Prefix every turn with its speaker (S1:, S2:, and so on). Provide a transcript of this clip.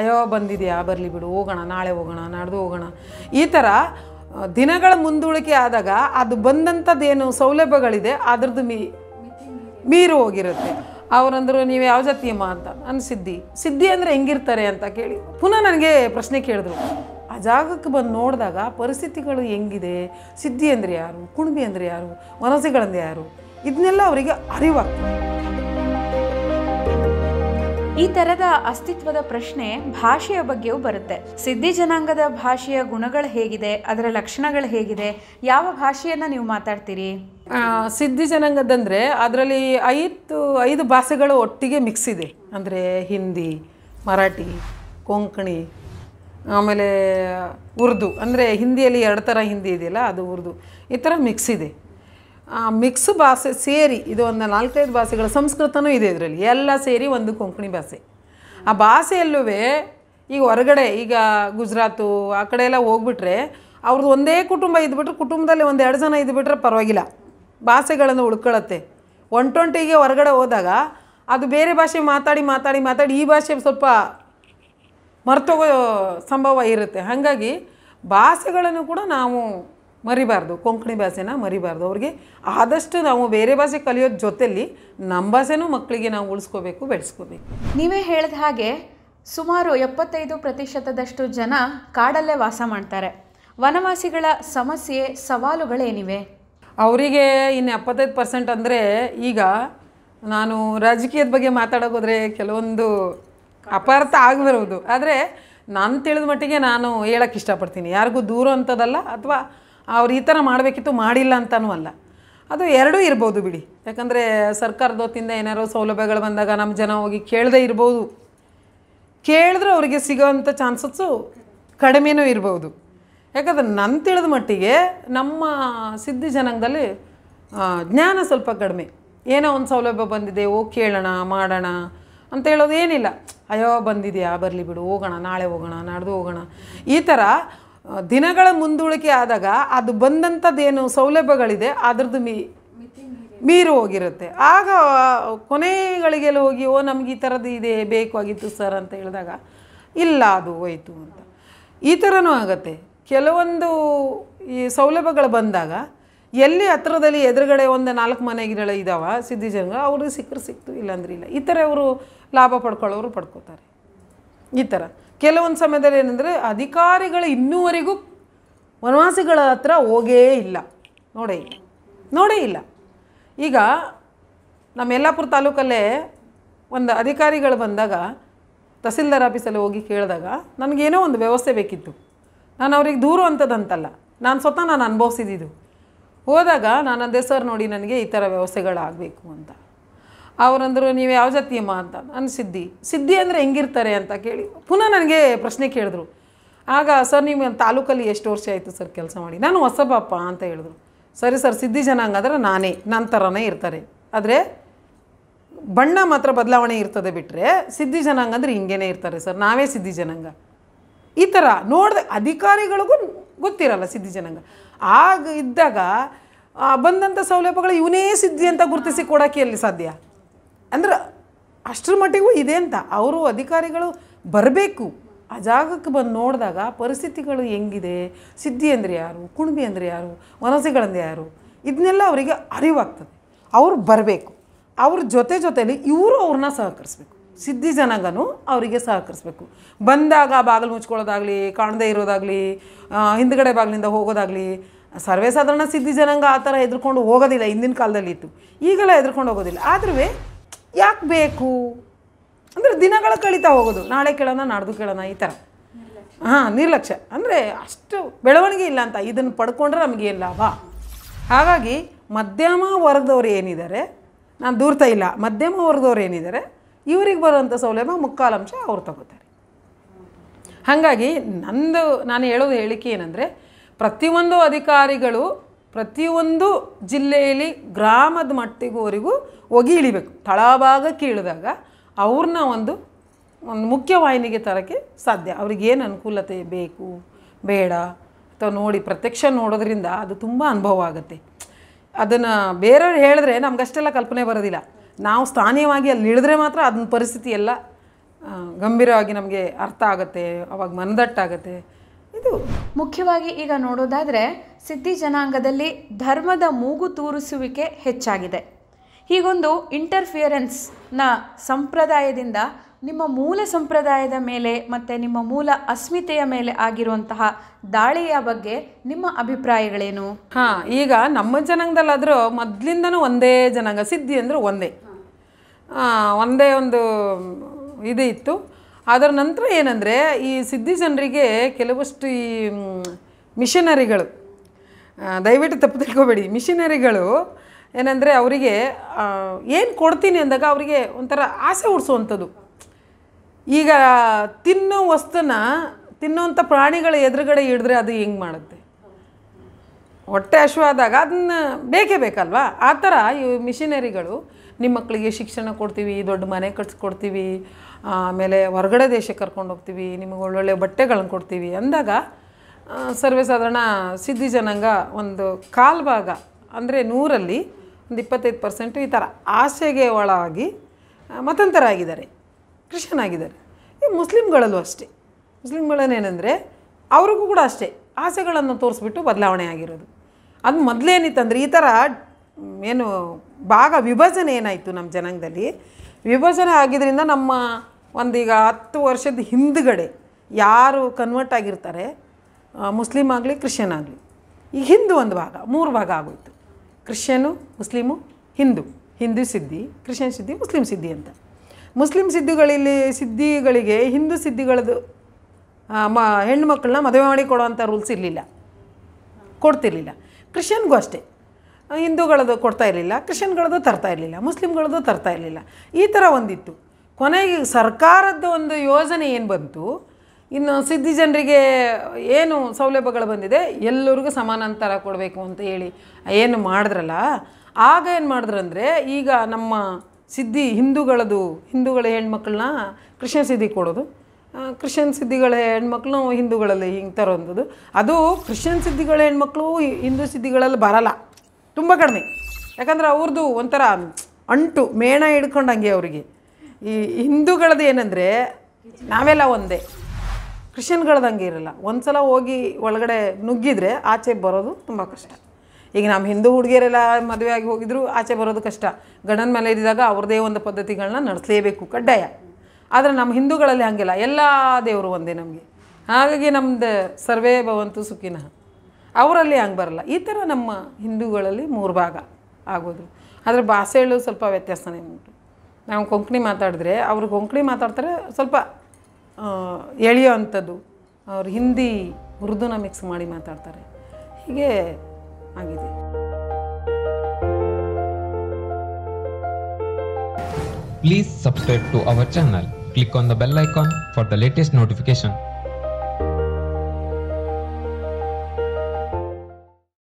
S1: ಅಯ್ಯೋ ಬಂದಿದೆಯಾ ಬರಲಿ ಬಿಡು ಹೋಗೋಣ ನಾಳೆ ಹೋಗೋಣ ನಾಡ್ದು ಹೋಗೋಣ ಈ ಥರ ದಿನಗಳ ಮುಂದೂಳಿಕೆ ಆದಾಗ ಅದು ಬಂದಂಥದ್ದೇನು ಸೌಲಭ್ಯಗಳಿದೆ ಅದ್ರದ್ದು ಮೀ ಮೀರು ಹೋಗಿರುತ್ತೆ ಅವರಂದರು ನೀವು ಯಾವ ಜಾತಿಯಮ್ಮ ಅಂತ ನನ್ನ ಸಿದ್ಧಿ ಸಿದ್ಧಿ ಅಂದರೆ ಹೆಂಗಿರ್ತಾರೆ ಅಂತ ಕೇಳಿ ಪುನಃ ನನಗೆ ಪ್ರಶ್ನೆ ಕೇಳಿದ್ರು ಆ ಜಾಗಕ್ಕೆ ಬಂದು ನೋಡಿದಾಗ ಪರಿಸ್ಥಿತಿಗಳು ಹೆಂಗಿದೆ ಸಿದ್ಧಿ ಅಂದರೆ ಯಾರು ಕುಣಬಿ ಅಂದರೆ ಯಾರು ವನಸೆಗಳಂದ್ರೆ ಯಾರು ಇದನ್ನೆಲ್ಲ ಅವರಿಗೆ ಅರಿವಾಗ್ತದೆ ಈ ತರದ ಅಸ್ತಿತ್ವದ ಪ್ರಶ್ನೆ ಭಾಷೆಯ ಬಗ್ಗೆಯೂ ಬರುತ್ತೆ ಸಿದ್ಧಿ ಜನಾಂಗದ ಭಾಷೆಯ ಗುಣಗಳು ಹೇಗಿದೆ ಅದರ ಲಕ್ಷಣಗಳು ಹೇಗಿದೆ ಯಾವ ಭಾಷೆಯನ್ನ ನೀವು ಮಾತಾಡ್ತೀರಿ ಸಿದ್ಧಿ ಜನಾಂಗದಂದ್ರೆ ಅದರಲ್ಲಿ ಐದು ಐದು ಭಾಷೆಗಳು ಒಟ್ಟಿಗೆ ಮಿಕ್ಸ್ ಇದೆ ಅಂದರೆ ಹಿಂದಿ ಮರಾಠಿ ಕೊಂಕಣಿ ಆಮೇಲೆ ಉರ್ದು ಅಂದರೆ ಹಿಂದಿಯಲ್ಲಿ ಎರಡು ಥರ ಹಿಂದಿ ಇದೆಯಲ್ಲ ಅದು ಉರ್ದು ಈ ಥರ ಮಿಕ್ಸ್ ಇದೆ ಮಿಕ್ಸ್ ಭಾಷೆ ಸೇರಿ ಇದು ಒಂದು ನಾಲ್ಕೈದು ಭಾಷೆಗಳ ಸಂಸ್ಕೃತನೂ ಇದೆ ಇದರಲ್ಲಿ ಎಲ್ಲ ಸೇರಿ ಒಂದು ಕೊಂಕಣಿ ಭಾಷೆ ಆ ಭಾಷೆಯಲ್ಲೂ ಈಗ ಹೊರಗಡೆ ಈಗ ಗುಜರಾತು ಆ ಕಡೆ ಎಲ್ಲ ಹೋಗ್ಬಿಟ್ರೆ ಅವ್ರದ್ದು ಒಂದೇ ಕುಟುಂಬ ಇದ್ಬಿಟ್ರೆ ಕುಟುಂಬದಲ್ಲಿ ಒಂದು ಎರಡು ಜನ ಇದ್ಬಿಟ್ರೆ ಪರವಾಗಿಲ್ಲ ಭಾಷೆಗಳನ್ನು ಉಳ್ಕೊಳ್ಳುತ್ತೆ ಟ್ವೆಂಟಿಗೆ ಹೊರಗಡೆ ಹೋದಾಗ ಅದು ಬೇರೆ ಭಾಷೆ ಮಾತಾಡಿ ಮಾತಾಡಿ ಮಾತಾಡಿ ಈ ಭಾಷೆ ಸ್ವಲ್ಪ ಮರ್ತೋಗೋ ಸಂಭವ ಇರುತ್ತೆ ಹಾಗಾಗಿ ಭಾಷೆಗಳನ್ನು ಕೂಡ ನಾವು ಮರಿಬಾರ್ದು ಕೊಂಕಣಿ ಭಾಷೆನ ಮರಿಬಾರ್ದು ಅವ್ರಿಗೆ ಆದಷ್ಟು ನಾವು ಬೇರೆ ಭಾಷೆ ಕಲಿಯೋದ್ರ ಜೊತೆಯಲ್ಲಿ ನಮ್ಮ ಭಾಷೆನೂ ಮಕ್ಕಳಿಗೆ ನಾವು ಉಳಿಸ್ಕೋಬೇಕು ಬೆಳೆಸ್ಕೋಬೇಕು ನೀವೇ ಹೇಳಿದ ಹಾಗೆ ಸುಮಾರು ಎಪ್ಪತ್ತೈದು ಪ್ರತಿಶತದಷ್ಟು ಜನ ಕಾಡಲ್ಲೇ ವಾಸ ಮಾಡ್ತಾರೆ ವನವಾಸಿಗಳ ಸಮಸ್ಯೆ ಸವಾಲುಗಳೇನಿವೆ ಅವರಿಗೆ ಇನ್ನು ಎಪ್ಪತ್ತೈದು ಪರ್ಸೆಂಟ್ ಅಂದರೆ ಈಗ ನಾನು ರಾಜಕೀಯದ ಬಗ್ಗೆ ಮಾತಾಡೋಕೋದ್ರೆ ಕೆಲವೊಂದು ಅಪಾರ್ಥ ಆಗಿಬರೋದು ಆದರೆ ನಾನು ತಿಳಿದ ಮಟ್ಟಿಗೆ ನಾನು ಹೇಳಕ್ಕೆ ಇಷ್ಟಪಡ್ತೀನಿ ಯಾರಿಗೂ ದೂರ ಅಂಥದ್ದಲ್ಲ ಅಥವಾ ಅವ್ರು ಈ ಥರ ಮಾಡಬೇಕಿತ್ತು ಮಾಡಿಲ್ಲ ಅಂತನೂ ಅಲ್ಲ ಅದು ಎರಡೂ ಇರ್ಬೋದು ಬಿಡಿ ಯಾಕಂದರೆ ಸರ್ಕಾರದ ಹೊತ್ತಿಂದ ಏನಾರೋ ಸೌಲಭ್ಯಗಳು ಬಂದಾಗ ನಮ್ಮ ಜನ ಹೋಗಿ ಕೇಳದೇ ಇರ್ಬೋದು ಕೇಳಿದ್ರೆ ಅವರಿಗೆ ಸಿಗೋವಂಥ ಚಾನ್ಸಸ್ಸು ಕಡಿಮೆನೂ ಇರ್ಬೋದು ಯಾಕಂದ್ರೆ ನನ್ನ ತಿಳಿದ ಮಟ್ಟಿಗೆ ನಮ್ಮ ಸಿದ್ಧಿ ಜನಾಂಗದಲ್ಲಿ ಜ್ಞಾನ ಸ್ವಲ್ಪ ಕಡಿಮೆ ಏನೋ ಒಂದು ಸೌಲಭ್ಯ ಬಂದಿದೆ ಓ ಕೇಳೋಣ ಮಾಡೋಣ ಅಂತ ಹೇಳೋದು ಏನಿಲ್ಲ ಅಯ್ಯೋ ಬಂದಿದೆಯಾ ಬರಲಿ ಬಿಡು ಹೋಗೋಣ ನಾಳೆ ಹೋಗೋಣ ನಾಡ್ದು ಹೋಗೋಣ ಈ ಥರ ದಿನಗಳ ಮುಂದೂಳಿಕೆ ಆದಾಗ ಅದು ಬಂದಂಥದ್ದೇನು ಸೌಲಭ್ಯಗಳಿದೆ ಅದ್ರದ್ದು ಮೀ ಮೀರು ಹೋಗಿರುತ್ತೆ ಆಗ ಕೊನೆಗಳಿಗೆಲ್ಲ ಹೋಗಿ ಓ ನಮ್ಗೆ ಈ ಥರದ್ದು ಇದೆ ಬೇಕಾಗಿತ್ತು ಸರ್ ಅಂತ ಹೇಳಿದಾಗ ಇಲ್ಲ ಅದು ಹೋಯಿತು ಅಂತ ಈ ಥರನೂ ಆಗತ್ತೆ ಕೆಲವೊಂದು ಈ ಸೌಲಭ್ಯಗಳು ಬಂದಾಗ ಎಲ್ಲಿ ಹತ್ರದಲ್ಲಿ ಎದುರುಗಡೆ ಒಂದು ನಾಲ್ಕು ಮನೆಗಿರಳೆ ಇದ್ದಾವೆ ಜನಗಳು ಅವರು ಸಿಕ್ಕರು ಸಿಕ್ತು ಇಲ್ಲಾಂದ್ರೆ ಇಲ್ಲ ಈ ಥರ ಅವರು ಲಾಭ ಪಡ್ಕೊಳ್ಳೋರು ಪಡ್ಕೋತಾರೆ ಈ ಥರ ಕೆಲವೊಂದು ಸಮಯದಲ್ಲಿ ಏನಂದರೆ ಅಧಿಕಾರಿಗಳು ಇನ್ನೂವರೆಗೂ ವನವಾಸಿಗಳ ಹತ್ರ ಹೋಗೇ ಇಲ್ಲ ನೋಡೇ ಇಲ್ಲ ನೋಡೇ ಇಲ್ಲ ಈಗ ನಮ್ಮ ಯಲ್ಲಾಪುರ ತಾಲೂಕಲ್ಲೇ ಒಂದು ಅಧಿಕಾರಿಗಳು ಬಂದಾಗ ತಹಸೀಲ್ದಾರ್ ಆಫೀಸಲ್ಲಿ ಹೋಗಿ ಕೇಳಿದಾಗ ನನಗೇನೋ ಒಂದು ವ್ಯವಸ್ಥೆ ಬೇಕಿತ್ತು ನಾನು ಅವ್ರಿಗೆ ದೂರ ಅಂತದಂತಲ್ಲ ನಾನು ಸ್ವತಃ ನಾನು ಅನುಭವಿಸಿದ್ದು ಹೋದಾಗ ನಾನು ಅಂದೆ ಸರ್ ನೋಡಿ ನನಗೆ ಈ ಥರ ವ್ಯವಸ್ಥೆಗಳಾಗಬೇಕು ಅಂತ ಅವರಂದರು ನೀವು ಯಾವ ಜಾತಿಯಮ್ಮ ಅಂತ ನಾನು ಸಿದ್ಧಿ ಸಿದ್ಧಿ ಅಂದರೆ ಹೆಂಗಿರ್ತಾರೆ ಅಂತ ಕೇಳಿ ಪುನಃ ನನಗೆ ಪ್ರಶ್ನೆ ಕೇಳಿದ್ರು ಆಗ ಸರ್ ನೀವು ತಾಲೂಕಲ್ಲಿ ಎಷ್ಟು ವರ್ಷ ಆಯಿತು ಸರ್ ಕೆಲಸ ಮಾಡಿ ನಾನು ಹೊಸಬಪ್ಪ ಅಂತ ಹೇಳಿದ್ರು ಸರಿ ಸರ್ ಸಿದ್ಧಿ ಜನಾಂಗ ಅಂದರೆ ನಾನೇ ನನ್ನ ಥರನೇ ಇರ್ತಾರೆ ಆದರೆ ಬಣ್ಣ ಮಾತ್ರ ಬದಲಾವಣೆ ಇರ್ತದೆ ಬಿಟ್ಟರೆ ಸಿದ್ಧಿ ಜನಾಂಗ ಅಂದರೆ ಹಿಂಗೇನೆ ಇರ್ತಾರೆ ಸರ್ ನಾವೇ ಸಿದ್ಧಿ ಜನಾಂಗ ಈ ಥರ ನೋಡಿದ ಅಧಿಕಾರಿಗಳಿಗೂ ಗೊತ್ತಿರಲ್ಲ ಸಿದ್ಧಿ ಜನಾಂಗ ಆಗ ಇದ್ದಾಗ ಬಂದಂಥ ಸೌಲಭ್ಯಗಳು ಇವನೇ ಸಿದ್ಧಿ ಅಂತ ಗುರುತಿಸಿ ಕೊಡೋಕೆ ಎಲ್ಲಿ ಸಾಧ್ಯ ಅಂದ್ರೆ ಅಷ್ಟರ ಮಟ್ಟಿಗೂ ಇದೆ ಅಂತ ಅವರು ಅಧಿಕಾರಿಗಳು ಬರಬೇಕು ಆ ಜಾಗಕ್ಕೆ ಬಂದು ನೋಡಿದಾಗ ಪರಿಸ್ಥಿತಿಗಳು ಹೆಂಗಿದೆ ಸಿದ್ಧಿ ಅಂದರೆ ಯಾರು ಕುಣಬಿ ಅಂದರೆ ಯಾರು ವನಸೆಗಳಂದ್ರೆ ಯಾರು ಇದನ್ನೆಲ್ಲ ಅವರಿಗೆ ಅರಿವಾಗ್ತದೆ ಅವರು ಬರಬೇಕು ಅವ್ರ ಜೊತೆ ಜೊತೆಯಲ್ಲಿ ಇವರು ಅವ್ರನ್ನ ಸಹಕರಿಸ್ಬೇಕು ಸಿದ್ಧಿ ಜನಾಂಗನೂ ಅವರಿಗೆ ಸಹಕರಿಸ್ಬೇಕು ಬಂದಾಗ ಬಾಗಿಲು ಮುಚ್ಕೊಳ್ಳೋದಾಗಲಿ ಕಾಣದೇ ಇರೋದಾಗಲಿ ಹಿಂದ್ಗಡೆ ಬಾಗಿಲಿಂದ ಹೋಗೋದಾಗಲಿ ಸರ್ವೇ ಸಾಧಾರಣ ಸಿದ್ಧಿ ಜನಾಂಗ ಆ ಥರ ಹೆದ್ರಕೊಂಡು ಹೋಗೋದಿಲ್ಲ ಹಿಂದಿನ ಕಾಲದಲ್ಲಿ ಇತ್ತು ಈಗೆಲ್ಲ ಹೆದ್ರ್ಕೊಂಡು ಹೋಗೋದಿಲ್ಲ ಆದ್ರೂ ಯಾಕೆ ಬೇಕು ಅಂದರೆ ದಿನಗಳ ಕಳೀತಾ ಹೋಗೋದು ನಾಳೆ ಕೇಳೋಣ ನಾಡ್ದು ಕೇಳೋಣ ಈ ಥರ ಹಾಂ ನಿರ್ಲಕ್ಷ್ಯ ಅಂದರೆ ಅಷ್ಟು ಬೆಳವಣಿಗೆ ಇಲ್ಲ ಅಂತ ಇದನ್ನು ಪಡ್ಕೊಂಡ್ರೆ ನಮಗೇನು ಲಾಭ ಹಾಗಾಗಿ ಮಧ್ಯಮ ವರ್ಗದವ್ರು ಏನಿದ್ದಾರೆ ನಾನು ದೂರ್ತಾ ಇಲ್ಲ ಮಧ್ಯಮ ವರ್ಗದವ್ರು ಏನಿದ್ದಾರೆ ಇವರಿಗೆ ಬರುವಂಥ ಸೌಲಭ್ಯ ಮುಕ್ಕಾಲಂಶ ಅವ್ರು ತಗೋತಾರೆ ಹಾಗಾಗಿ ನಂದು ನಾನು ಹೇಳೋದು ಹೇಳಿಕೆ ಏನಂದರೆ ಪ್ರತಿಯೊಂದು ಅಧಿಕಾರಿಗಳು ಪ್ರತಿಯೊಂದು ಜಿಲ್ಲೆಯಲ್ಲಿ ಗ್ರಾಮದ ಮಟ್ಟಿಗೋರಿಗೂ ಒಗಿ ಇಳಿಬೇಕು ತಳಭಾಗಕ್ಕೆ ಇಳಿದಾಗ ಅವ್ರನ್ನ ಒಂದು ಒಂದು ಮುಖ್ಯ ವಾಹಿನಿಗೆ ತರೋಕ್ಕೆ ಸಾಧ್ಯ ಅವ್ರಿಗೇನು ಅನುಕೂಲತೆ ಬೇಕು ಬೇಡ ಅಥವಾ ನೋಡಿ ಪ್ರತ್ಯಕ್ಷ ನೋಡೋದ್ರಿಂದ ಅದು ತುಂಬ ಅನುಭವ ಆಗುತ್ತೆ ಅದನ್ನು ಬೇರೆಯವ್ರು ಹೇಳಿದ್ರೆ ನಮಗಷ್ಟೆಲ್ಲ ಕಲ್ಪನೆ ಬರೋದಿಲ್ಲ ನಾವು ಸ್ಥಾನೀಯವಾಗಿ ಅಲ್ಲಿ ಇಳಿದ್ರೆ ಮಾತ್ರ ಅದನ್ನ ಪರಿಸ್ಥಿತಿ ಎಲ್ಲ ಗಂಭೀರವಾಗಿ ನಮಗೆ ಅರ್ಥ ಆಗುತ್ತೆ ಅವಾಗ ಮನದಟ್ಟಾಗತ್ತೆ ಇದು ಮುಖ್ಯವಾಗಿ ಈಗ ನೋಡೋದಾದರೆ ಸಿದ್ಧಿ ಜನಾಂಗದಲ್ಲಿ ಧರ್ಮದ ಮೂಗು ತೂರಿಸುವಿಕೆ ಹೆಚ್ಚಾಗಿದೆ ಹೀಗೊಂದು ಇಂಟರ್ಫಿಯರೆನ್ಸ್ನ ಸಂಪ್ರದಾಯದಿಂದ ನಿಮ್ಮ ಮೂಲ ಸಂಪ್ರದಾಯದ ಮೇಲೆ ಮತ್ತು ನಿಮ್ಮ ಮೂಲ ಅಸ್ಮಿತೆಯ ಮೇಲೆ ಆಗಿರುವಂತಹ ದಾಳಿಯ ಬಗ್ಗೆ ನಿಮ್ಮ ಅಭಿಪ್ರಾಯಗಳೇನು ಹಾಂ ಈಗ ನಮ್ಮ ಜನಾಂಗದಲ್ಲಾದರೂ ಮೊದಲಿಂದನೂ ಒಂದೇ ಜನಾಂಗ ಸಿದ್ಧಿ ಅಂದರೆ ಒಂದೇ ಒಂದೇ ಒಂದು ಇದು ಇತ್ತು ಅದರ ನಂತರ ಏನಂದರೆ ಈ ಸಿದ್ಧಿ ಜನರಿಗೆ ಕೆಲವಷ್ಟು ಈ ಮಿಷನರಿಗಳು ದಯವಿಟ್ಟು ತಪ್ಪು ತಿಳ್ಕೊಬೇಡಿ ಮಿಷನರಿಗಳು ಏನಂದರೆ ಅವರಿಗೆ ಏನು ಕೊಡ್ತೀನಿ ಅಂದಾಗ ಅವರಿಗೆ ಒಂಥರ ಆಸೆ ಹುಡ್ಸುವಂಥದ್ದು ಈಗ ತಿನ್ನೋ ವಸ್ತುನ ತಿನ್ನುವಂಥ ಪ್ರಾಣಿಗಳ ಎದುರುಗಡೆ ಹಿಡಿದ್ರೆ ಅದು ಹೆಂಗೆ ಮಾಡುತ್ತೆ ಹೊಟ್ಟೆ ಹಶುವಾದಾಗ ಅದನ್ನ ಬೇಕೇ ಬೇಕಲ್ವಾ ಆ ಥರ ಈ ಮಿಷಿನರಿಗಳು ನಿಮ್ಮ ಮಕ್ಕಳಿಗೆ ಶಿಕ್ಷಣ ಕೊಡ್ತೀವಿ ದೊಡ್ಡ ಮನೆ ಕಟ್ಸ್ಕೊಡ್ತೀವಿ ಆಮೇಲೆ ಹೊರಗಡೆ ದೇಶಕ್ಕೆ ಕರ್ಕೊಂಡು ಹೋಗ್ತೀವಿ ನಿಮಗೆ ಒಳ್ಳೊಳ್ಳೆ ಬಟ್ಟೆಗಳನ್ನು ಕೊಡ್ತೀವಿ ಅಂದಾಗ ಸರ್ವೇ ಸಾಧಾರಣ ಸಿದ್ಧಿ ಜನಾಂಗ ಒಂದು ಕಾಲ್ ಭಾಗ ಅಂದರೆ ನೂರಲ್ಲಿ ಒಂದು ಇಪ್ಪತ್ತೈದು ಪರ್ಸೆಂಟು ಈ ಥರ ಆಸೆಗೆ ಒಳಗಾಗಿ ಆಗಿದ್ದಾರೆ ಕ್ರಿಶ್ಚಿಯನ್ ಆಗಿದ್ದಾರೆ ಈ ಮುಸ್ಲಿಮ್ಗಳಲ್ಲೂ ಅಷ್ಟೇ ಮುಸ್ಲಿಮ್ಗಳನ್ನೇನೆಂದರೆ ಅವ್ರಿಗೂ ಕೂಡ ಅಷ್ಟೇ ಆಸೆಗಳನ್ನು ತೋರಿಸ್ಬಿಟ್ಟು ಬದಲಾವಣೆ ಆಗಿರೋದು ಅದು ಮೊದಲೇನಿತ್ತಂದರೆ ಈ ಥರ ಏನು ಭಾಗ ವಿಭಜನೆ ಏನಾಯಿತು ನಮ್ಮ ಜನಾಂಗದಲ್ಲಿ ವಿಭಜನೆ ಆಗಿದ್ದರಿಂದ ನಮ್ಮ ಒಂದೀಗ ಹತ್ತು ವರ್ಷದ ಹಿಂದುಗಡೆ ಯಾರು ಕನ್ವರ್ಟ್ ಆಗಿರ್ತಾರೆ ಮುಸ್ಲಿಮ್ ಆಗಲಿ ಕ್ರಿಶ್ಚಿಯನ್ ಆಗಲಿ ಈ ಹಿಂದೂ ಒಂದು ಭಾಗ ಮೂರು ಭಾಗ ಆಗೋಯ್ತು ಕ್ರಿಶ್ಚಿಯನು ಮುಸ್ಲಿಮು ಹಿಂದೂ ಹಿಂದೂ ಸಿದ್ಧಿ ಕ್ರಿಶ್ಚಿಯನ್ ಸಿದ್ಧಿ ಮುಸ್ಲಿಮ್ ಸಿದ್ಧಿ ಅಂತ ಮುಸ್ಲಿಮ್ ಸಿದ್ಧಿಗಳಲ್ಲಿ ಸಿದ್ಧಿಗಳಿಗೆ ಹಿಂದೂ ಸಿದ್ಧಿಗಳದು ಮ ಹೆಣ್ಣು ಮಕ್ಕಳನ್ನ ಮದುವೆ ಮಾಡಿ ಅಂಥ ರೂಲ್ಸ್ ಇರಲಿಲ್ಲ ಕೊಡ್ತಿರ್ಲಿಲ್ಲ ಕ್ರಿಶ್ಚಿಯನ್ಗೂ ಅಷ್ಟೇ ಹಿಂದೂಗಳದ್ದು ಕೊಡ್ತಾ ಇರಲಿಲ್ಲ ಕ್ರಿಶ್ಚಿಯನ್ಗಳದ್ದು ತರ್ತಾ ಇರಲಿಲ್ಲ ಮುಸ್ಲಿಮ್ಗಳದ್ದು ತರ್ತಾ ಇರಲಿಲ್ಲ ಈ ಥರ ಒಂದಿತ್ತು ಕೊನೆಗೆ ಸರ್ಕಾರದ ಒಂದು ಯೋಜನೆ ಏನು ಬಂತು ಇನ್ನು ಸಿದ್ಧಿ ಜನರಿಗೆ ಏನು ಸೌಲಭ್ಯಗಳು ಬಂದಿದೆ ಎಲ್ಲರಿಗೂ ಸಮಾನಾಂತರ ಕೊಡಬೇಕು ಅಂತ ಹೇಳಿ ಏನು ಮಾಡಿದ್ರಲ್ಲ ಆಗ ಏನು ಮಾಡಿದ್ರಂದರೆ ಈಗ ನಮ್ಮ ಸಿದ್ಧಿ ಹಿಂದೂಗಳದು ಹಿಂದೂಗಳ ಹೆಣ್ಮಕ್ಳನ್ನ ಕ್ರಿಶ್ಚಿಯನ್ ಸಿದ್ಧಿ ಕೊಡೋದು ಕ್ರಿಶ್ಚಿಯನ್ ಸಿದ್ಧಿಗಳ ಹೆಣ್ಮಕ್ಳು ಹಿಂದೂಗಳಲ್ಲಿ ಹಿಂಗೆ ತರೋಂಥದ್ದು ಅದು ಕ್ರಿಶ್ಚಿಯನ್ ಸಿದ್ಧಿಗಳ ಹೆಣ್ಮಕ್ಳು ಹಿಂದೂ ಸಿದ್ಧಿಗಳಲ್ಲಿ ಬರಲ್ಲ ತುಂಬ ಕಡಿಮೆ ಯಾಕಂದ್ರೆ ಅವ್ರದ್ದು ಒಂಥರ ಅಂಟು ಮೇಣ ಹಿಡ್ಕೊಂಡಂಗೆ ಅವರಿಗೆ ಈ ಹಿಂದೂಗಳದ್ದು ಏನಂದರೆ ನಾವೆಲ್ಲ ಒಂದೇ ಹಂಗೆ ಇರಲ್ಲ ಒಂದು ಸಲ ಹೋಗಿ ಒಳಗಡೆ ನುಗ್ಗಿದ್ರೆ ಆಚೆ ಬರೋದು ತುಂಬ ಕಷ್ಟ ಈಗ ನಮ್ಮ ಹಿಂದೂ ಹುಡುಗಿಯರೆಲ್ಲ ಮದುವೆ ಆಗಿ ಹೋಗಿದ್ರು ಆಚೆ ಬರೋದು ಕಷ್ಟ ಗಂಡನ ಮೇಲೆ ಇದ್ದಾಗ ಅವ್ರದ್ದೇ ಒಂದು ಪದ್ಧತಿಗಳನ್ನ ನಡೆಸಲೇಬೇಕು ಕಡ್ಡಾಯ ಆದರೆ ನಮ್ಮ ಹಿಂದೂಗಳಲ್ಲಿ ಹಾಗಿಲ್ಲ ಎಲ್ಲ ದೇವರು ಒಂದೇ ನಮಗೆ ಹಾಗಾಗಿ ನಮ್ದು ಸರ್ವೇ ಭವಂತು ಸುಖಿನಃ ಅವರಲ್ಲಿ ಹಂಗೆ ಬರಲ್ಲ ಈ ಥರ ನಮ್ಮ ಹಿಂದೂಗಳಲ್ಲಿ ಮೂರು ಭಾಗ ಆಗೋದು ಆದರೆ ಭಾಷೆಗಳು ಸ್ವಲ್ಪ ವ್ಯತ್ಯಾಸನೇ ಉಂಟು ನಾವು ಕೊಂಕಣಿ ಮಾತಾಡಿದ್ರೆ ಅವರು ಕೊಂಕಣಿ ಮಾತಾಡ್ತಾರೆ ಸ್ವಲ್ಪ ಎಳೆಯೋ ಅಂಥದ್ದು ಅವ್ರು ಹಿಂದಿ ಉರ್ದುನ ಮಿಕ್ಸ್ ಮಾಡಿ ಮಾತಾಡ್ತಾರೆ ಹೀಗೆ ಆಗಿದೆ please subscribe to our channel click on the bell icon for the latest notification